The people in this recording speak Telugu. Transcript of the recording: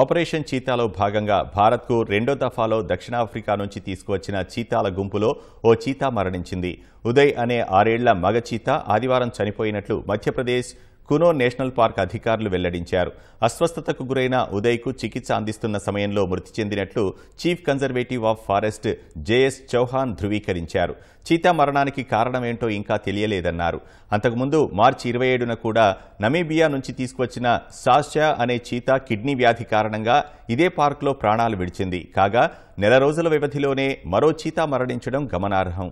ఆపరేషన్ చీతాలో భాగంగా భారత్కు రెండో దఫాలో దక్షిణాఫ్రికా నుంచి తీసుకువచ్చిన చీతాల గుంపులో ఓ చీతా మరణించింది ఉదయ్ అనే ఆరేళ్ల మగ చీతా ఆదివారం చనిపోయినట్లు మధ్యప్రదేశ్ కునో నేషనల్ పార్క్ అధికారులు వెల్లడించారు అస్వస్థతకు గురైన ఉదయ్కు చికిత్స అందిస్తున్న సమయంలో మృతి చెందినట్లు chief conservative of forest J S Chauhan ధృవీకరించారు చీతా మరణానికి కారణమేంటో ఇంకా తెలియలేదన్నారు అంతకుముందు మార్చి ఇరవై ఏడున కూడా నమీబియా నుంచి తీసుకువచ్చిన సాషా అనే చీతా కిడ్నీ వ్యాధి కారణంగా ఇదే పార్కులో ప్రాణాలు విడిచింది కాగా నెల రోజుల వ్యవధిలోనే మరో చీతా మరణించడం గమనార్హం